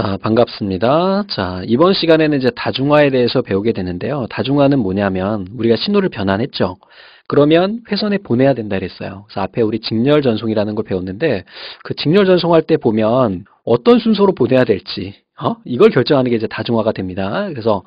자, 반갑습니다. 자, 이번 시간에는 이제 다중화에 대해서 배우게 되는데요. 다중화는 뭐냐면 우리가 신호를 변환했죠. 그러면 회선에 보내야 된다 그랬어요. 그래서 앞에 우리 직렬 전송이라는 걸 배웠는데 그 직렬 전송할 때 보면 어떤 순서로 보내야 될지 어? 이걸 결정하는 게 이제 다중화가 됩니다. 그래서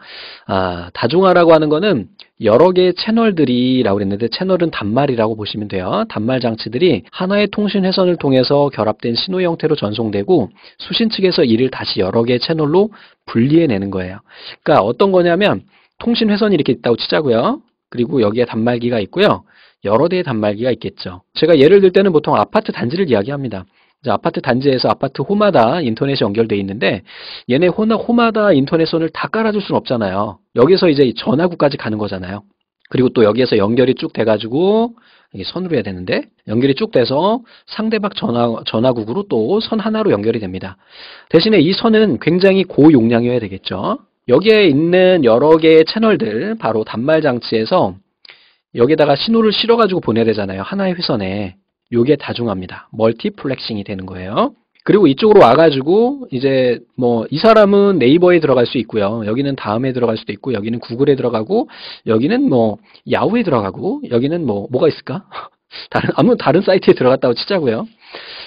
아, 다중화라고 하는 거는 여러 개의 채널들이라고 했는데 채널은 단말이라고 보시면 돼요. 단말 장치들이 하나의 통신 회선을 통해서 결합된 신호 형태로 전송되고 수신 측에서 이를 다시 여러 개의 채널로 분리해내는 거예요. 그러니까 어떤 거냐면 통신 회선이 이렇게 있다고 치자고요. 그리고 여기에 단말기가 있고요. 여러 대의 단말기가 있겠죠. 제가 예를 들 때는 보통 아파트 단지를 이야기합니다. 아파트 단지에서 아파트 호마다 인터넷이 연결돼 있는데 얘네 호나 호마다 인터넷선을 다 깔아줄 수는 없잖아요. 여기서 이제 전화구까지 가는 거잖아요. 그리고 또 여기에서 연결이 쭉 돼가지고 선으로 해야 되는데 연결이 쭉 돼서 상대방 전화, 전화국으로 또 선 하나로 연결이 됩니다. 대신에 이 선은 굉장히 고용량이어야 되겠죠. 여기에 있는 여러 개의 채널들 바로 단말 장치에서 여기다가 에 신호를 실어가지고 보내야 되잖아요. 하나의 회선에. 요게 다중화입니다. 멀티플렉싱이 되는 거예요. 그리고 이쪽으로 와가지고 이제 뭐 이 사람은 네이버에 들어갈 수 있고요. 여기는 다음에 들어갈 수도 있고 여기는 구글에 들어가고 여기는 뭐 야후에 들어가고 여기는 뭐 뭐가 있을까? 다른 아무 다른 사이트에 들어갔다고 치자고요.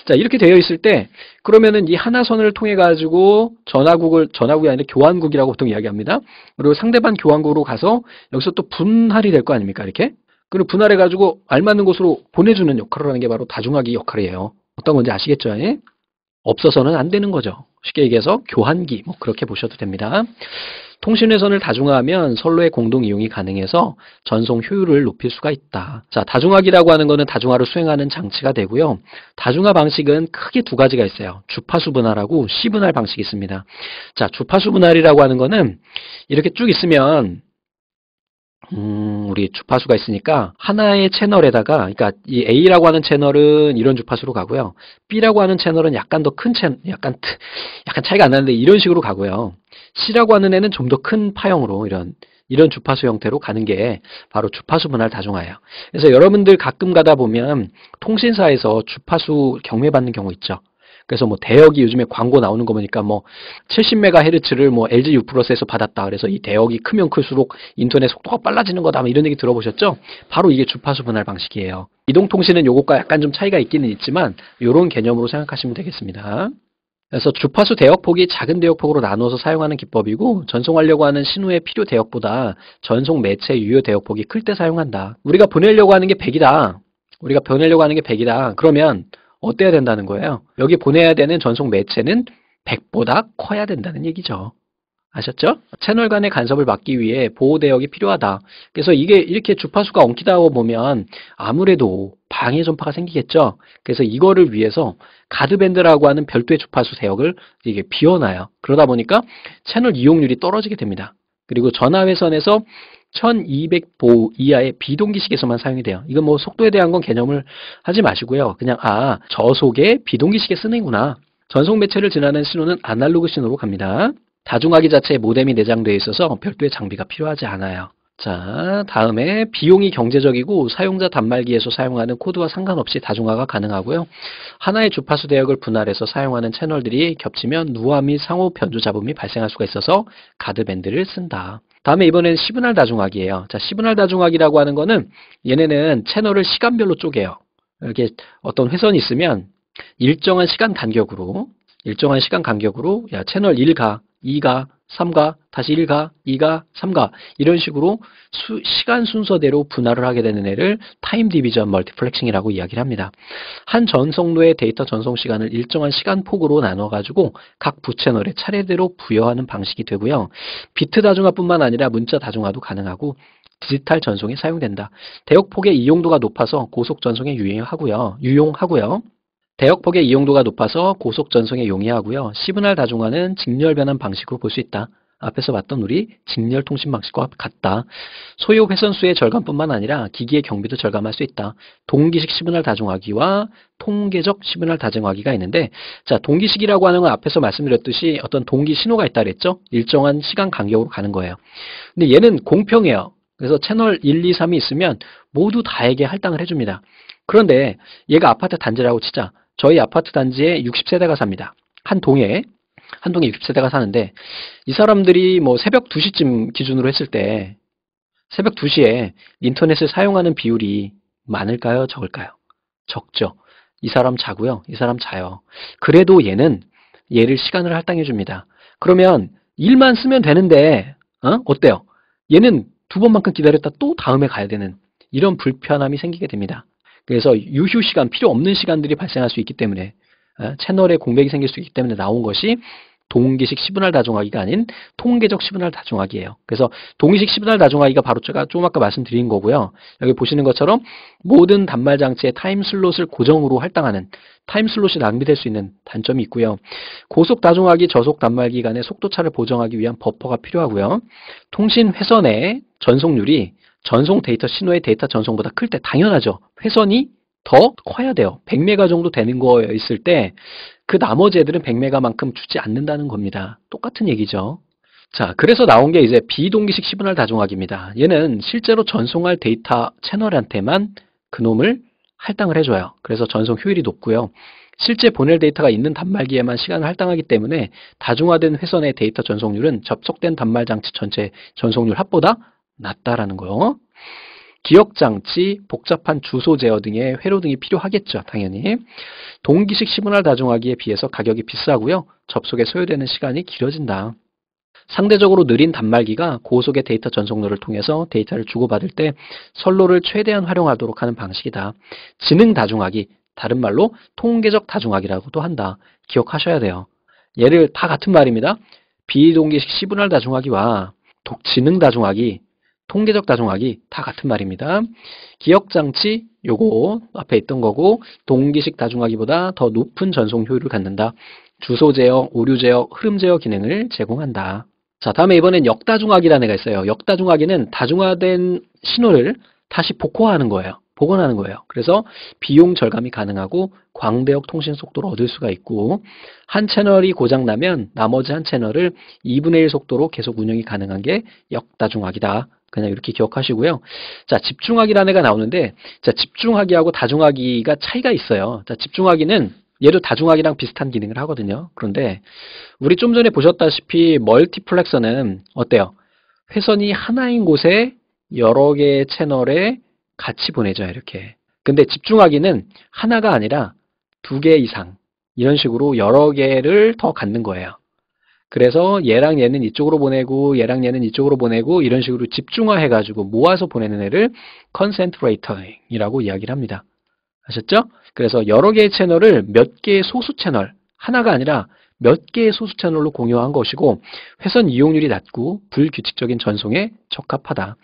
자 이렇게 되어 있을 때 그러면은 이 하나선을 통해 가지고 전화국을 전화국이 아니라 교환국이라고 보통 이야기합니다. 그리고 상대방 교환국으로 가서 여기서 또 분할이 될 거 아닙니까 이렇게 그리고 분할해가지고 알맞는 곳으로 보내주는 역할을 하는 게 바로 다중화기 역할이에요. 어떤 건지 아시겠죠? 예? 없어서는 안 되는 거죠. 쉽게 얘기해서 교환기 뭐 그렇게 보셔도 됩니다. 통신회선을 다중화하면 선로의 공동 이용이 가능해서 전송 효율을 높일 수가 있다. 자, 다중화기라고 하는 것은 다중화를 수행하는 장치가 되고요. 다중화 방식은 크게 두 가지가 있어요. 주파수 분할하고 시 분할 방식이 있습니다. 자, 주파수 분할이라고 하는 것은 이렇게 쭉 있으면 음, 우리 주파수가 있으니까 하나의 채널에다가 그러니까 이 A라고 하는 채널은 이런 주파수로 가고요. B라고 하는 채널은 약간 더 큰 채널 약간 약간 차이가 안 나는데 이런 식으로 가고요. C라고 하는 애는 좀 더 큰 파형으로 이런 이런 주파수 형태로 가는 게 바로 주파수 분할 다중화예요. 그래서 여러분들 가끔 가다 보면 통신사에서 주파수 경매받는 경우 있죠. 그래서 뭐 대역이 요즘에 광고 나오는 거 보니까 뭐7 0 m h z 를뭐 LG U 플러스에서 받았다. 그래서 이 대역이 크면 클수록 인터넷 속도가 빨라지는 거다. 뭐 이런 얘기 들어보셨죠? 바로 이게 주파수 분할 방식이에요. 이동통신은 요것과 약간 좀 차이가 있기는 있지만 요런 개념으로 생각하시면 되겠습니다. 그래서 주파수 대역폭이 작은 대역폭으로 나눠서 사용하는 기법이고 전송하려고 하는 신호의 필요 대역보다 전송 매체 유효 대역폭이 클 때 사용한다. 우리가 보내려고 하는 게 100이다. 우리가 보내려고 하는 게 100이다. 그러면 어때야 된다는 거예요? 여기 보내야 되는 전송 매체는 100보다 커야 된다는 얘기죠. 아셨죠? 채널 간의 간섭을 막기 위해 보호 대역이 필요하다. 그래서 이게 이렇게 주파수가 엉키다 보면 아무래도 방해 전파가 생기겠죠. 그래서 이거를 위해서 가드밴드라고 하는 별도의 주파수 대역을 이게 비워놔요. 그러다 보니까 채널 이용률이 떨어지게 됩니다. 그리고 전화회선에서 1200보 이하의 비동기식에서만 사용이 돼요. 이건 뭐 속도에 대한 건 개념을 하지 마시고요. 그냥 아, 저속에 비동기식에 쓰는구나. 전속 매체를 지나는 신호는 아날로그 신호로 갑니다. 다중화기 자체에 모뎀이 내장되어 있어서 별도의 장비가 필요하지 않아요. 자, 다음에 비용이 경제적이고 사용자 단말기에서 사용하는 코드와 상관없이 다중화가 가능하고요. 하나의 주파수 대역을 분할해서 사용하는 채널들이 겹치면 누화 및 상호 변조 잡음이 발생할 수가 있어서 가드밴드를 쓴다. 다음에 이번엔 시그널 다중화기예요. 자, 시그널 다중화기라고 하는 거는 얘네는 채널을 시간별로 쪼개요. 이렇게 어떤 회선이 있으면 일정한 시간 간격으로 일정한 시간 간격으로 야 채널 1가, 2가, 3가, 다시 1가, 2가, 3가 이런 식으로 수, 시간 순서대로 분할을 하게 되는 애를 타임 디비전 멀티플렉싱이라고 이야기를 합니다. 한 전송로의 데이터 전송 시간을 일정한 시간 폭으로 나눠 가지고 각 부채널에 차례대로 부여하는 방식이 되고요. 비트 다중화뿐만 아니라 문자 다중화도 가능하고 디지털 전송에 사용된다. 대역폭의 이용도가 높아서 고속 전송에 유용하고요. 유용하고요. 대역폭의 이용도가 높아서 고속 전송에 용이하고요. 시그널 다중화는 직렬 변환 방식으로 볼 수 있다. 앞에서 봤던 우리 직렬 통신 방식과 같다. 소요 회선수의 절감뿐만 아니라 기기의 경비도 절감할 수 있다. 동기식 시그널 다중화기와 통계적 시그널 다중화기가 있는데 자 동기식이라고 하는 건 앞에서 말씀드렸듯이 어떤 동기 신호가 있다 그랬죠? 일정한 시간 간격으로 가는 거예요. 근데 얘는 공평해요. 그래서 채널 1, 2, 3이 있으면 모두 다에게 할당을 해줍니다. 그런데 얘가 아파트 단지라고 치자. 저희 아파트 단지에 60세대가 삽니다. 한 동에 한 동에 60세대가 사는데 이 사람들이 뭐 새벽 2시쯤 기준으로 했을 때 새벽 2시에 인터넷을 사용하는 비율이 많을까요? 적을까요? 적죠. 이 사람 자고요. 이 사람 자요. 그래도 얘는 얘를 시간을 할당해 줍니다. 그러면 일만 쓰면 되는데 어? 어때요? 얘는 두 번만큼 기다렸다 또 다음에 가야 되는 이런 불편함이 생기게 됩니다. 그래서 유휴 시간, 필요 없는 시간들이 발생할 수 있기 때문에 어, 채널에 공백이 생길 수 있기 때문에 나온 것이 동기식 시분할 다중화기가 아닌 통계적 시분할 다중화기예요 그래서 동기식 시분할 다중화기가 바로 제가 조금 아까 말씀드린 거고요. 여기 보시는 것처럼 모든 단말 장치의 타임 슬롯을 고정으로 할당하는 타임 슬롯이 낭비될 수 있는 단점이 있고요. 고속 다중화기 저속 단말 기간의 속도차를 보정하기 위한 버퍼가 필요하고요. 통신 회선에 전송률이 전송 데이터 신호의 데이터 전송보다 클 때 당연하죠. 회선이 더 커야 돼요. 100메가 정도 되는 거에 있을 때 그 나머지 애들은 100메가만큼 주지 않는다는 겁니다. 똑같은 얘기죠. 자, 그래서 나온 게 이제 비동기식 시그널 다종학입니다. 얘는 실제로 전송할 데이터 채널한테만 그놈을 할당을 해줘요. 그래서 전송 효율이 높고요. 실제 보낼 데이터가 있는 단말기에만 시간을 할당하기 때문에 다중화된 회선의 데이터 전송률은 접속된 단말 장치 전체 전송률 합보다 낮다라는 거요. 기억장치, 복잡한 주소 제어 등의 회로 등이 필요하겠죠. 당연히. 동기식 시분할 다중화기에 비해서 가격이 비싸고요. 접속에 소요되는 시간이 길어진다. 상대적으로 느린 단말기가 고속의 데이터 전송로를 통해서 데이터를 주고받을 때 선로를 최대한 활용하도록 하는 방식이다. 지능 다중화기, 다른 말로 통계적 다중화기라고도 한다. 기억하셔야 돼요. 예를다 같은 말입니다. 비동기식 시분할 다중화기와 독지능 다중화기 통계적 다중화기다 같은 말입니다. 기억장치 요거 앞에 있던 거고 동기식 다중화기보다 더 높은 전송 효율을 갖는다. 주소 제어, 오류 제어, 흐름 제어 기능을 제공한다. 자, 다음에 이번엔 역다중화기라는 애가 있어요. 역다중화기는 다중화된 신호를 다시 복호하는 거예요. 복원하는 거예요. 그래서 비용 절감이 가능하고 광대역 통신 속도를 얻을 수가 있고 한 채널이 고장나면 나머지 한 채널을 2분의 1 속도로 계속 운영이 가능한 게 역다중화기다. 그냥 이렇게 기억하시고요. 자, 집중하기라는 애가 나오는데, 자, 집중하기하고 다중하기가 차이가 있어요. 자, 집중하기는 얘도 다중하기랑 비슷한 기능을 하거든요. 그런데 우리 좀 전에 보셨다시피 멀티플렉서는 어때요? 회선이 하나인 곳에 여러 개의 채널에 같이 보내죠, 이렇게. 근데 집중하기는 하나가 아니라 두 개 이상, 이런 식으로 여러 개를 더 갖는 거예요. 그래서 얘랑 얘는 이쪽으로 보내고 얘랑 얘는 이쪽으로 보내고 이런 식으로 집중화해가지고 모아서 보내는 애를 컨센트레이터이라고 이야기를 합니다. 아셨죠? 그래서 여러 개의 채널을 몇 개의 소수 채널, 하나가 아니라 몇 개의 소수 채널로 공유한 것이고 회선 이용률이 낮고 불규칙적인 전송에 적합하다.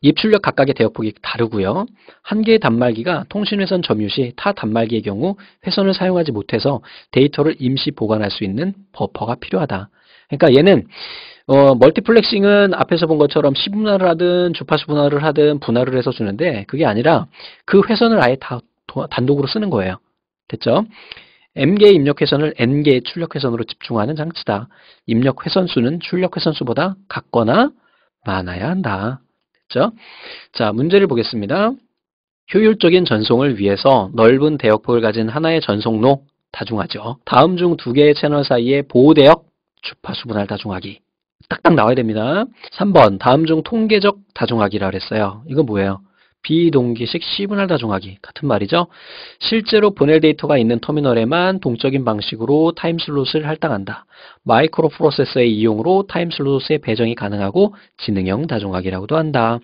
입출력 각각의 대역폭이 다르고요. 한 개의 단말기가 통신회선 점유 시 타 단말기의 경우 회선을 사용하지 못해서 데이터를 임시 보관할 수 있는 버퍼가 필요하다. 그러니까 얘는 어, 멀티플렉싱은 앞에서 본 것처럼 시분할을 하든 주파수 분할을 하든 분할을 해서 주는데 그게 아니라 그 회선을 아예 다 도, 단독으로 쓰는 거예요. 됐죠? m 의 입력 회선을 n 의 출력 회선으로 집중하는 장치다. 입력 회선 수는 출력 회선 수보다 같거나 많아야 한다. 됐죠? 자, 문제를 보겠습니다. 효율적인 전송을 위해서 넓은 대역폭을 가진 하나의 전송로 다중하죠. 다음 중 두 개의 채널 사이에 보호 대역 주파수 분할 다중화기 딱딱 나와야 됩니다. 3번 다음 중 통계적 다중화기라 그랬어요. 이건 뭐예요? 비동기식 시분할다중화기 같은 말이죠. 실제로 보낼 데이터가 있는 터미널에만 동적인 방식으로 타임슬롯을 할당한다. 마이크로 프로세서의 이용으로 타임슬롯의 배정이 가능하고 지능형 다중화기라고도 한다.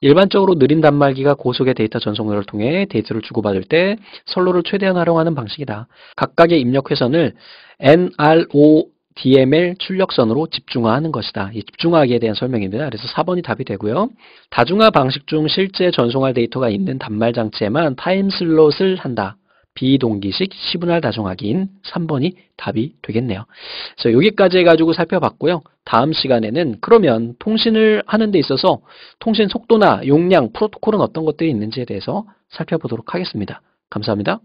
일반적으로 느린 단말기가 고속의 데이터 전송을 통해 데이터를 주고받을 때 선로를 최대한 활용하는 방식이다. 각각의 입력 회선을 NRO DML 출력선으로 집중화하는 것이다. 이 집중화하기에 대한 설명입니다. 그래서 4번이 답이 되고요. 다중화 방식 중 실제 전송할 데이터가 있는 단말 장치에만 타임 슬롯을 한다. 비동기식 시분할 다중화기인 3번이 답이 되겠네요. 그래서 여기까지 해가지고 살펴봤고요. 다음 시간에는 그러면 통신을 하는 데 있어서 통신 속도나 용량, 프로토콜은 어떤 것들이 있는지에 대해서 살펴보도록 하겠습니다. 감사합니다.